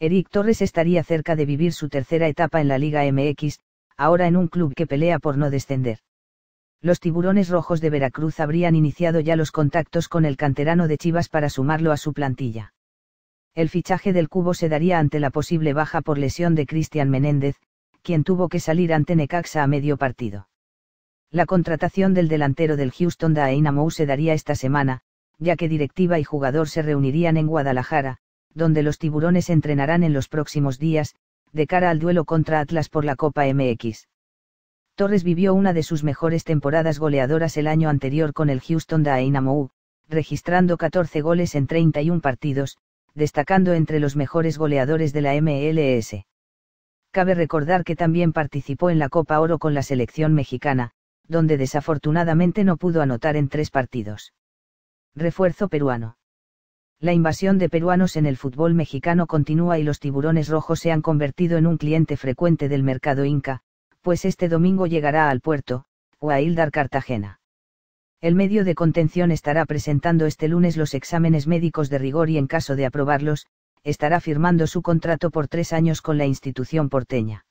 Eric Torres estaría cerca de vivir su tercera etapa en la Liga MX, ahora en un club que pelea por no descender. Los tiburones rojos de Veracruz habrían iniciado ya los contactos con el canterano de Chivas para sumarlo a su plantilla. El fichaje del cubo se daría ante la posible baja por lesión de Cristian Menéndez, quien tuvo que salir ante Necaxa a medio partido. La contratación del delantero del Houston Dynamo se daría esta semana, ya que directiva y jugador se reunirían en Guadalajara, donde los tiburones entrenarán en los próximos días, de cara al duelo contra Atlas por la Copa MX. Torres vivió una de sus mejores temporadas goleadoras el año anterior con el Houston Dynamo, registrando 14 goles en 31 partidos, destacando entre los mejores goleadores de la MLS. Cabe recordar que también participó en la Copa Oro con la selección mexicana, donde desafortunadamente no pudo anotar en tres partidos. Refuerzo peruano la invasión de peruanos en el fútbol mexicano continúa y los tiburones rojos se han convertido en un cliente frecuente del mercado inca, pues este domingo llegará al puerto, Hildar Cartagena. El medio de contención estará presentando este lunes los exámenes médicos de rigor y en caso de aprobarlos, estará firmando su contrato por tres años con la institución porteña.